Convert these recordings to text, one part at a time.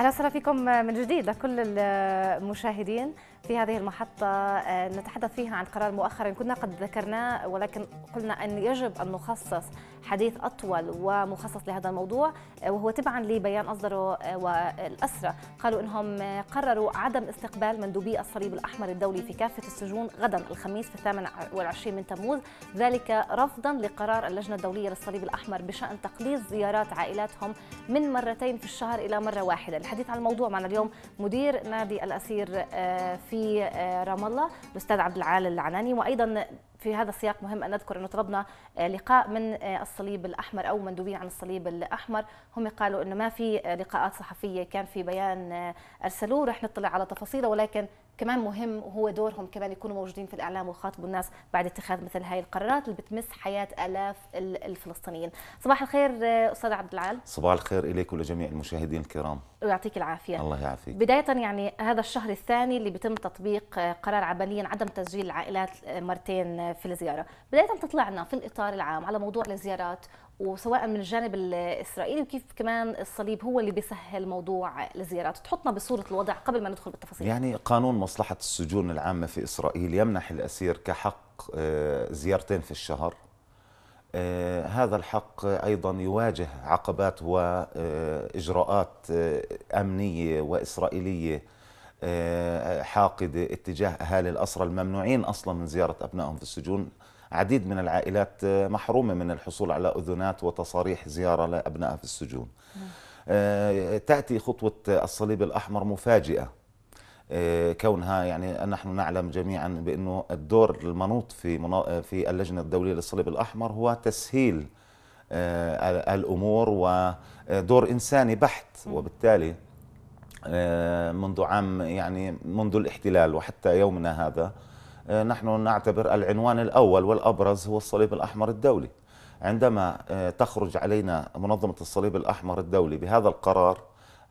اهلا وسهلا فيكم من جديد لكل المشاهدين في هذه المحطة آه، نتحدث فيها عن قرار مؤخرا كنا قد ذكرناه ولكن قلنا أن يجب أن نخصص حديث أطول ومخصص لهذا الموضوع آه، وهو تبعا لبيان أصدره آه، والأسرة قالوا أنهم قرروا عدم استقبال مندوبي الصليب الأحمر الدولي في كافة السجون غدا الخميس في الثامن والعشرين من تموز ذلك رفضا لقرار اللجنة الدولية للصليب الأحمر بشأن تقليص زيارات عائلاتهم من مرتين في الشهر إلى مرة واحدة الحديث عن الموضوع معنا اليوم مدير نادي الأسير في آه، رام الله الاستاذ عبد العال العناني وايضا في هذا السياق مهم ان نذكر انه طلبنا آه، لقاء من آه، الصليب الاحمر او مندوبين عن الصليب الاحمر هم قالوا انه ما في آه، لقاءات صحفيه كان في بيان ارسلوه رح نطلع على تفاصيله ولكن كمان مهم وهو دورهم كمان يكونوا موجودين في الاعلام ويخاطبوا الناس بعد اتخاذ مثل هاي القرارات اللي بتمس حياه الاف الفلسطينيين صباح الخير استاذ عبد العال صباح الخير اليك ولجميع المشاهدين الكرام ويعطيك العافيه الله يعافيك بدايه يعني هذا الشهر الثاني اللي بيتم تطبيق قرار عمليا عدم تسجيل العائلات مرتين في الزياره بدايه تطلعنا في الاطار العام على موضوع الزيارات وسواء من الجانب الاسرائيلي وكيف كمان الصليب هو اللي بيسهل موضوع الزيارات تحطنا بصوره الوضع قبل ما ندخل بالتفاصيل يعني قانون مصلحه السجون العامه في اسرائيل يمنح الاسير كحق آه، زيارتين في الشهر آه، هذا الحق ايضا يواجه عقبات واجراءات آه، امنيه واسرائيليه آه، حاقد اتجاه أهالي الأسرى الممنوعين أصلا من زيارة أبنائهم في السجون عديد من العائلات آه، محرومة من الحصول على أذنات وتصاريح زيارة لأبنائها في السجون آه، تأتي خطوة الصليب الأحمر مفاجئة كونها يعني نحن نعلم جميعا بأنه الدور المنوط في في اللجنة الدولية للصليب الأحمر هو تسهيل الأمور ودور إنساني بحت وبالتالي آه، منذ عام يعني منذ الاحتلال وحتى يومنا هذا آه، نحن نعتبر العنوان الأول والأبرز هو الصليب الأحمر الدولي عندما آه، تخرج علينا منظمة الصليب الأحمر الدولي بهذا القرار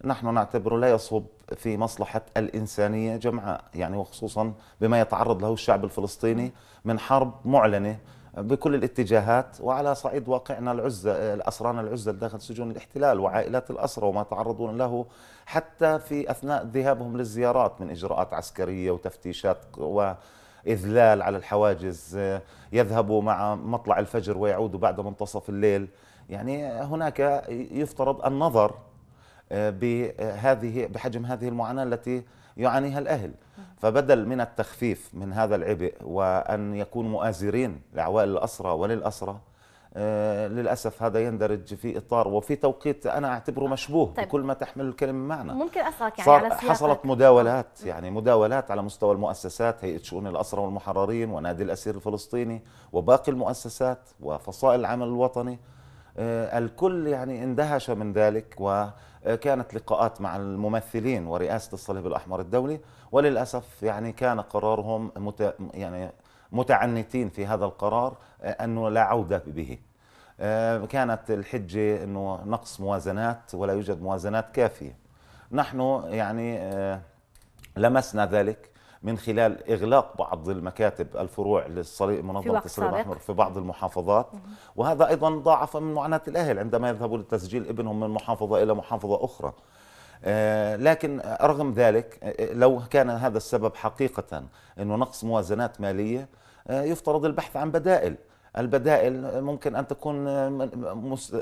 نحن نعتبره لا يصب في مصلحة الإنسانية جمعاء يعني وخصوصا بما يتعرض له الشعب الفلسطيني من حرب معلنة بكل الاتجاهات وعلى صعيد واقعنا العزة الأسران العزة داخل سجون الاحتلال وعائلات الأسرة وما تعرضون له حتى في أثناء ذهابهم للزيارات من إجراءات عسكرية وتفتيشات و إذلال على الحواجز يذهبوا مع مطلع الفجر ويعودوا بعد منتصف الليل يعني هناك يفترض النظر آه، بهذه بحجم هذه المعاناة التي يعانيها الأهل فبدل من التخفيف من هذا العبء وأن يكونوا مؤازرين لعوائل الأسرة وللأسرة آه، للاسف هذا يندرج في اطار وفي توقيت انا اعتبره مشبوه طيب. بكل ما تحمل الكلمه معنى ممكن اسالك يعني على حصلت مداولات يعني مداولات على مستوى المؤسسات هيئه شؤون الاسرى والمحررين ونادي الاسير الفلسطيني وباقي المؤسسات وفصائل العمل الوطني آه، الكل يعني اندهش من ذلك وكانت لقاءات مع الممثلين ورئاسة الصليب الأحمر الدولي وللأسف يعني كان قرارهم مت يعني متعنتين في هذا القرار آه، أنه لا عودة به آه، كانت الحجة أنه نقص موازنات ولا يوجد موازنات كافية نحن يعني لمسنا ذلك من خلال إغلاق بعض المكاتب الفروع للصليب منظمة الصليب الأحمر في بعض المحافظات وهذا أيضا ضاعف من معاناة الأهل عندما يذهبوا لتسجيل ابنهم من محافظة إلى محافظة أخرى آه، لكن رغم ذلك آه، آه، لو كان هذا السبب حقيقة أنه نقص موازنات مالية يفترض البحث عن بدائل البدائل ممكن أن تكون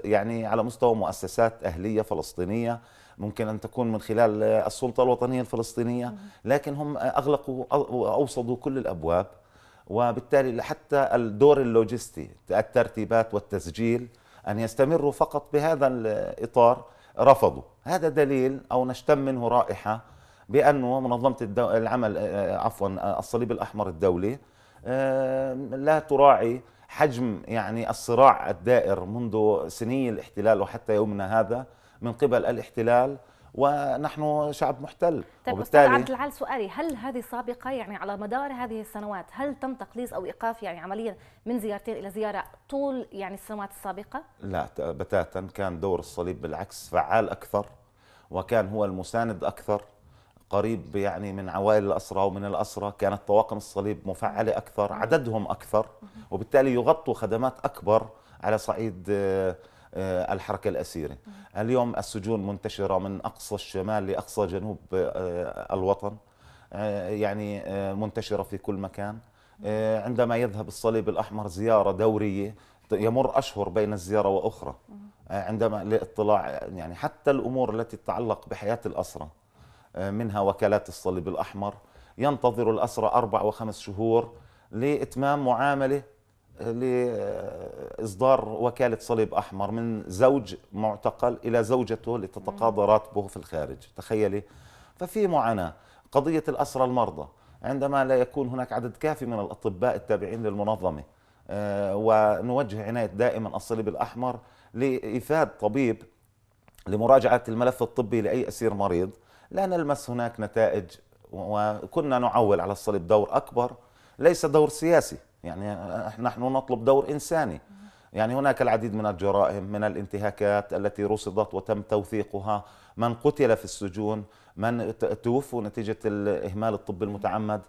يعني على مستوى مؤسسات أهلية فلسطينية ممكن أن تكون من خلال السلطة الوطنية الفلسطينية لكن هم أغلقوا وأوصدوا كل الأبواب وبالتالي حتى الدور اللوجستي الترتيبات والتسجيل أن يستمروا فقط بهذا الإطار رفضوا هذا دليل أو نشتم منه رائحة بأنه منظمة الدو... العمل آه، عفوا آه، الصليب الأحمر الدولي آه، لا تراعي حجم يعني الصراع الدائر منذ سنين الاحتلال وحتى يومنا هذا من قبل الاحتلال ونحن شعب محتل طيب وبالتالي عبد العال سؤالي هل هذه سابقه يعني على مدار هذه السنوات هل تم تقليص أو إيقاف يعني عمليا من زيارتين إلى زيارة طول يعني السنوات السابقة؟ لا بتاتا كان دور الصليب بالعكس فعال أكثر وكان هو المساند أكثر قريب يعني من عوائل الاسرى ومن الاسرى كانت طواقم الصليب مفعلة أكثر عددهم أكثر وبالتالي يغطوا خدمات أكبر على صعيد آه، آه، الحركة الأسيرة اليوم السجون منتشرة من أقصى الشمال لأقصى جنوب آه، الوطن آه، يعني منتشرة في كل مكان عندما يذهب الصليب الأحمر زيارة دورية يمر أشهر بين الزيارة وأخرى عندما لاطلاع يعني حتى الأمور التي تتعلق بحياة الأسرة منها وكالات الصليب الأحمر ينتظر الأسرة أربع وخمس شهور لإتمام معاملة لإصدار وكالة صليب أحمر من زوج معتقل إلى زوجته لتتقاضى راتبه في الخارج تخيلي ففي معاناة قضية الأسرى المرضى عندما لا يكون هناك عدد كافي من الأطباء التابعين للمنظمة آه، ونوجه عناية دائما الصليب الأحمر لإيفاد طبيب لمراجعة الملف الطبي لأي أسير مريض لا نلمس هناك نتائج وكنا نعول على الصليب دور أكبر ليس دور سياسي يعني نحن نطلب دور إنساني يعني هناك العديد من الجرائم من الانتهاكات التي رصدت وتم توثيقها من قتل في السجون من توفوا نتيجة الاهمال الطبي المتعمد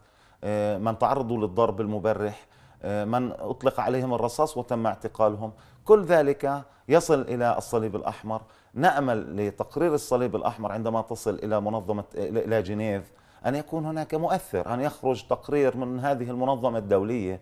آه، من تعرضوا للضرب المبرح آه، من أطلق عليهم الرصاص وتم اعتقالهم كل ذلك يصل إلى الصليب الأحمر نأمل لتقرير الصليب الأحمر عندما تصل إلى منظمة إلى جنيف أن يكون هناك مؤثر أن يخرج تقرير من هذه المنظمة الدولية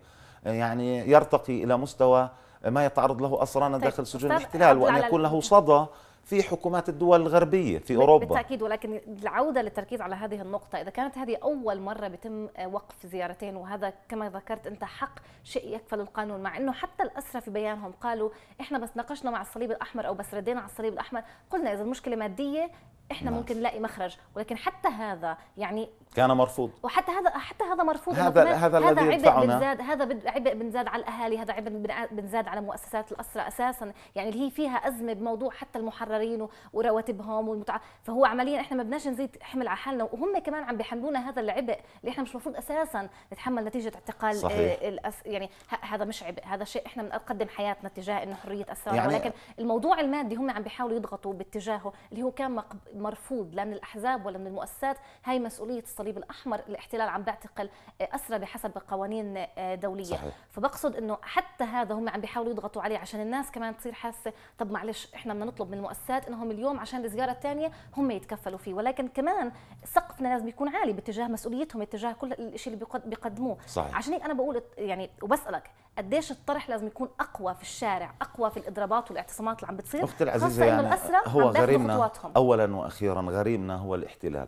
يعني يرتقي الى مستوى ما يتعرض له اسرانا طيب داخل سجون الاحتلال وان يكون له صدى في حكومات الدول الغربيه في اوروبا بالتاكيد ولكن العوده للتركيز على هذه النقطه اذا كانت هذه اول مره بيتم آه، وقف زيارتين وهذا كما ذكرت انت حق شيء يكفل القانون مع انه حتى الاسرى في بيانهم قالوا احنا بس ناقشنا مع الصليب الاحمر او بس ردينا على الصليب الاحمر قلنا اذا المشكله ماديه احنا نعم. ممكن نلاقي مخرج ولكن حتى هذا يعني كان مرفوض وحتى هذا حتى هذا مرفوض هذا هذا الذي عبء بنزاد هذا عبء بنزاد على الاهالي هذا عبء بنزاد على مؤسسات الاسرى اساسا يعني اللي هي فيها ازمه بموضوع حتى المحررين ورواتبهم والمتع... فهو عمليا احنا ما بدناش نزيد حمل على حالنا وهم كمان عم بيحملونا هذا العبء اللي احنا مش المفروض اساسا نتحمل نتيجه اعتقال آه، صحيح. الأس... يعني هذا مش عبء هذا شيء احنا بنقدم حياتنا تجاه انه حريه اسرى يعني ولكن الموضوع المادي هم عم بيحاولوا يضغطوا باتجاهه اللي هو كان مقب... مرفوض لا من الأحزاب ولا من المؤسسات هي مسؤولية الصليب الأحمر الاحتلال عم بيعتقل آه، أسرى بحسب قوانين آه، دولية صحيح. فبقصد أنه حتى هذا هم عم بيحاولوا يضغطوا عليه عشان الناس كمان تصير حاسة طب معلش إحنا بدنا نطلب من المؤسسات أنهم اليوم عشان الزيارة الثانية هم يتكفلوا فيه ولكن كمان سقفنا لازم يكون عالي باتجاه مسؤوليتهم اتجاه كل الشيء اللي بيقدموه صحيح. عشان هيك أنا بقول يعني وبسألك قديش الطرح لازم يكون اقوى في الشارع اقوى في الاضرابات والاعتصامات اللي عم بتصير اختي العزيزه يعني هو غريمنا اولا واخيرا غريمنا هو الاحتلال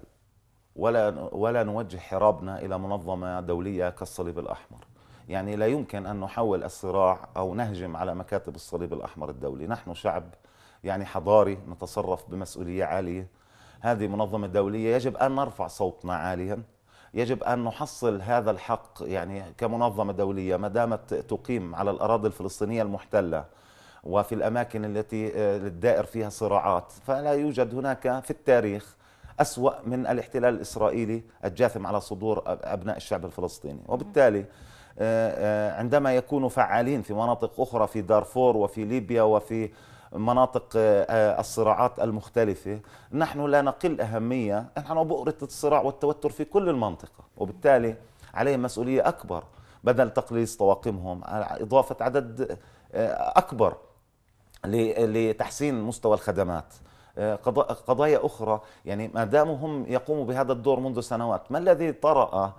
ولا ولا نوجه حرابنا الى منظمه دوليه كالصليب الاحمر يعني لا يمكن ان نحول الصراع او نهجم على مكاتب الصليب الاحمر الدولي نحن شعب يعني حضاري نتصرف بمسؤوليه عاليه هذه منظمه دوليه يجب ان نرفع صوتنا عاليا يجب ان نحصل هذا الحق يعني كمنظمه دوليه ما دامت تقيم على الاراضي الفلسطينيه المحتله وفي الأماكن التي آه، الدائر فيها صراعات فلا يوجد هناك في التاريخ أسوأ من الاحتلال الإسرائيلي الجاثم على صدور أبناء الشعب الفلسطيني وبالتالي آه، آه، عندما يكونوا فعالين في مناطق أخرى في دارفور وفي ليبيا وفي مناطق الصراعات المختلفة نحن لا نقل أهمية نحن بؤرة الصراع والتوتر في كل المنطقة وبالتالي عليهم مسؤولية أكبر بدل تقليص طواقمهم إضافة عدد أكبر لتحسين مستوى الخدمات آه، قضايا أخرى يعني ما داموا هم يقوموا بهذا الدور منذ سنوات ما الذي طرأ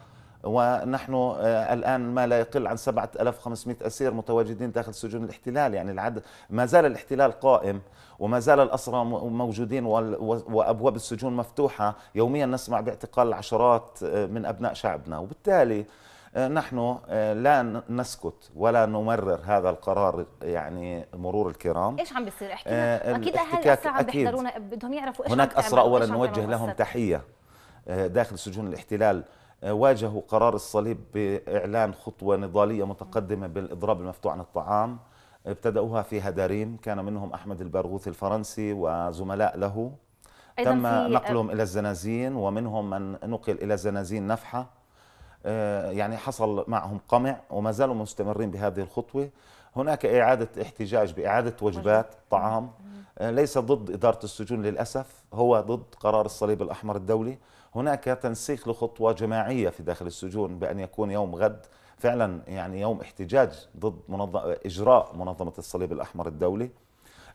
ونحن آه، الآن ما لا يقل عن 7500 أسير متواجدين داخل سجون الاحتلال يعني العدد ما زال الاحتلال قائم وما زال الأسرى موجودين وأبواب السجون مفتوحة يوميا نسمع باعتقال العشرات آه، من أبناء شعبنا وبالتالي آه، نحن آه، لا نسكت ولا نمرر هذا القرار يعني مرور الكرام ايش عم بيصير احكي آه، اكيد اهل الساعه بيحضرونا بدهم يعرفوا ايش هناك اسرى اولا نوجه لهم تحيه داخل سجون الاحتلال واجهوا قرار الصليب باعلان خطوه نضاليه متقدمه بالاضراب المفتوح عن الطعام ابتدأوها في هداريم كان منهم أحمد البرغوثي الفرنسي وزملاء له تم نقلهم إلى الزنازين ومنهم من نقل إلى زنازين نفحة آه، يعني حصل معهم قمع وما زالوا مستمرين بهذه الخطوة هناك إعادة احتجاج بإعادة وجبات طعام آه، ليس ضد إدارة السجون للأسف هو ضد قرار الصليب الأحمر الدولي هناك تنسيق لخطوة جماعية في داخل السجون بأن يكون يوم غد فعلا يعني يوم احتجاج ضد منظم إجراء منظمة الصليب الأحمر الدولي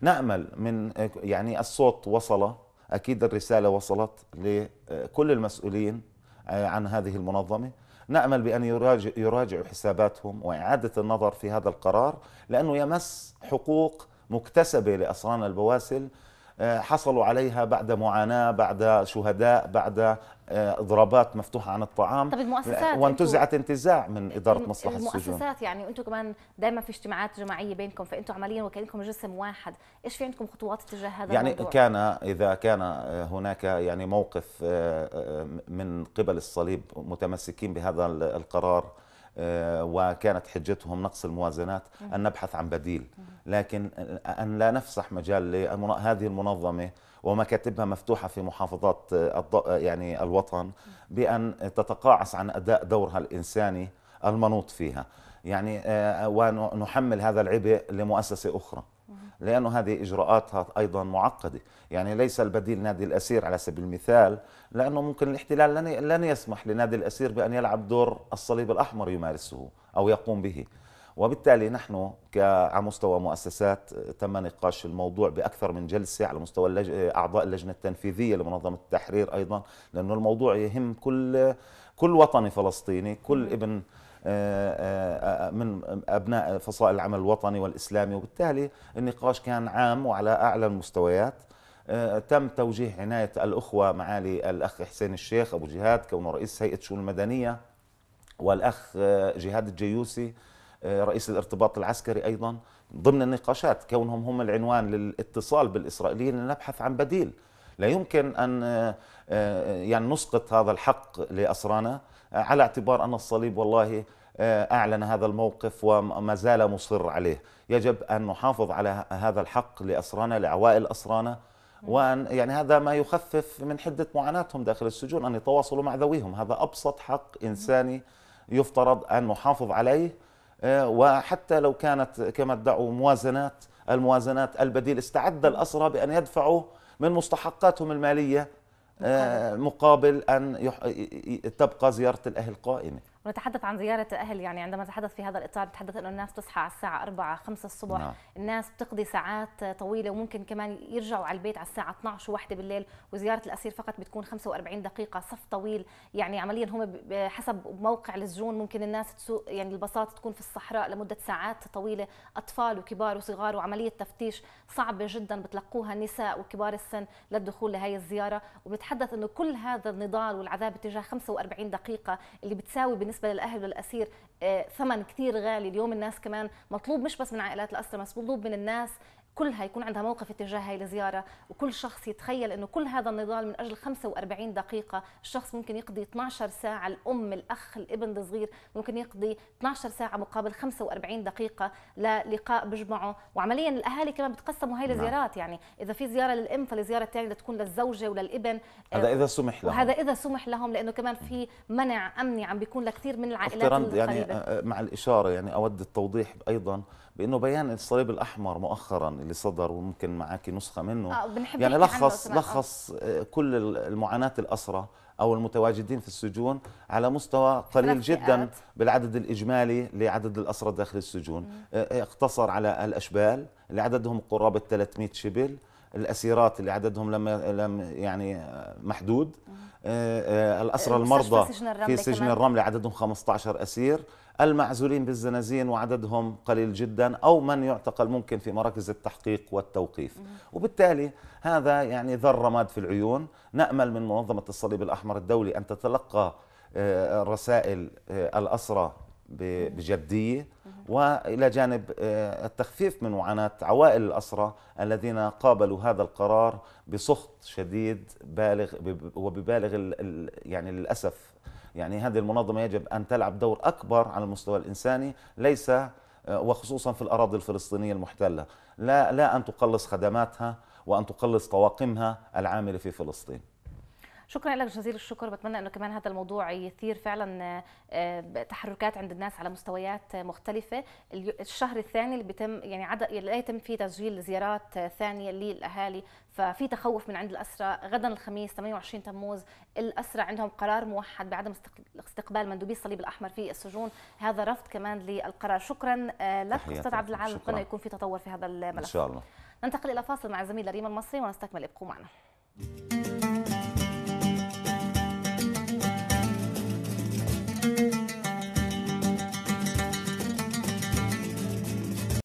نأمل من يعني الصوت وصل أكيد الرسالة وصلت لكل المسؤولين آه، عن هذه المنظمة نأمل بأن يراجع, يراجع حساباتهم وإعادة النظر في هذا القرار لأنه يمس حقوق مكتسبة لأسران البواسل آه، حصلوا عليها بعد معاناة بعد شهداء بعد اضرابات آه، مفتوحه عن الطعام طب المؤسسات وانتزعت انتزاع من اداره مصلحه السجون المؤسسات يعني انتم كمان دائما في اجتماعات جماعيه بينكم فانتم عمليا وكانكم جسم واحد ايش في عندكم خطوات تجاه هذا يعني الموضوع؟ كان اذا كان آه، هناك يعني موقف آه، من قبل الصليب متمسكين بهذا القرار وكانت حجتهم نقص الموازنات ان نبحث عن بديل لكن ان لا نفسح مجال لهذه المنظمه ومكاتبها مفتوحة في محافظات آه، آه، يعني الوطن بأن تتقاعس عن أداء دورها الإنساني المنوط فيها يعني آه، ونحمل هذا العبء لمؤسسة أخرى لأنه هذه إجراءاتها أيضا معقدة يعني ليس البديل نادي الأسير على سبيل المثال لأنه ممكن الاحتلال لن يسمح لنادي الأسير بأن يلعب دور الصليب الأحمر يمارسه أو يقوم به وبالتالي نحن على مستوى مؤسسات تم نقاش الموضوع باكثر من جلسه على مستوى اللج... اعضاء اللجنه التنفيذيه لمنظمه التحرير ايضا لانه الموضوع يهم كل كل وطني فلسطيني كل ابن آه، آه، من ابناء فصائل العمل الوطني والاسلامي وبالتالي النقاش كان عام وعلى اعلى المستويات آه، تم توجيه عنايه الاخوه معالي الاخ حسين الشيخ ابو جهاد كونه رئيس هيئه الشؤون المدنيه والاخ جهاد الجيوسي آه، رئيس الارتباط العسكري أيضا ضمن النقاشات كونهم هم العنوان للاتصال بالإسرائيليين لنبحث عن بديل لا يمكن أن آه، آه، يعني نسقط هذا الحق لأسرانا على اعتبار أن الصليب والله أعلن هذا الموقف وما زال مصر عليه يجب أن نحافظ على هذا الحق لأسرانا لعوائل أسرانا وأن يعني هذا ما يخفف من حدة معاناتهم داخل السجون أن يتواصلوا مع ذويهم هذا أبسط حق إنساني يفترض أن نحافظ عليه آه، وحتى لو كانت كما ادعوا موازنات الموازنات البديل استعد الأسرى بأن يدفعوا من مستحقاتهم المالية آه، مقابل أن تبقى زيارة الأهل قائمة ونتحدث عن زيارة أهل يعني عندما نتحدث في هذا الإطار نتحدث أنه الناس تصحى على الساعة 4 5 الصبح نعم. الناس بتقضي ساعات طويلة وممكن كمان يرجعوا على البيت على الساعة 12 وواحدة بالليل وزيارة الأسير فقط بتكون 45 دقيقة صف طويل يعني عمليا هم حسب موقع السجون ممكن الناس تسوق يعني الباصات تكون في الصحراء لمدة ساعات طويلة أطفال وكبار وصغار وعملية تفتيش صعبة جدا بتلقوها النساء وكبار السن للدخول لهي الزيارة وبتحدث أنه كل هذا النضال والعذاب تجاه 45 دقيقة اللي بتساوي بالنسبة بالنسبه للاهل والاسير آه، ثمن كثير غالي اليوم الناس كمان مطلوب مش بس من عائلات الاسرى بس مطلوب من الناس كلها يكون عندها موقف اتجاه هاي الزياره وكل شخص يتخيل انه كل هذا النضال من اجل 45 دقيقه الشخص ممكن يقضي 12 ساعه الام الاخ الابن الصغير ممكن يقضي 12 ساعه مقابل 45 دقيقه للقاء بجمعه وعمليا الاهالي كمان بتقسموا هاي الزيارات نعم. يعني اذا في زياره للام فالزياره الثانيه تكون للزوجه وللابن هذا اذا سمح لهم وهذا اذا سمح لهم لانه كمان في منع امني عم بيكون لكثير من العائلات يعني آه، آه، مع الاشاره يعني اود التوضيح ايضا بانه بيان الصليب الاحمر مؤخرا اللي صدر وممكن معك نسخه منه آه بنحب يعني لخص لخص آه، كل المعاناه الاسرى او المتواجدين في السجون على مستوى قليل جدا بالعدد الاجمالي لعدد الاسرى داخل السجون آه، آه، اقتصر على الاشبال اللي عددهم قرابه 300 شبل الاسيرات اللي عددهم لم لم يعني آه، محدود آه، آه، الاسرى المرضى سجن في سجن الرمل عددهم 15 اسير المعزولين بالزنازين وعددهم قليل جدا او من يعتقل ممكن في مراكز التحقيق والتوقيف وبالتالي هذا يعني ذر رماد في العيون نامل من منظمه الصليب الاحمر الدولي ان تتلقى رسائل الاسرى بجدية وإلى جانب آه، التخفيف من معاناة عوائل الأسرى الذين قابلوا هذا القرار بسخط شديد بالغ وببالغ يعني للأسف يعني هذه المنظمة يجب أن تلعب دور أكبر على المستوى الإنساني ليس آه، وخصوصا في الأراضي الفلسطينية المحتلة لا, لا أن تقلص خدماتها وأن تقلص طواقمها العاملة في فلسطين شكرا لك جزيل الشكر بتمنى انه كمان هذا الموضوع يثير فعلا آه، تحركات عند الناس على مستويات مختلفه الشهر الثاني اللي بيتم يعني عدا لا يتم فيه تسجيل زيارات ثانيه للاهالي ففي تخوف من عند الأسرة غدا الخميس 28 تموز الأسرة عندهم قرار موحد بعدم استقبال مندوبي الصليب الأحمر في السجون هذا رفض كمان للقرار شكرا آه، لك أستاذ عبد العال أتمنى يكون في تطور في هذا الملف إن شاء الله ننتقل إلى فاصل مع الزميلة ريما المصري ونستكمل ابقوا معنا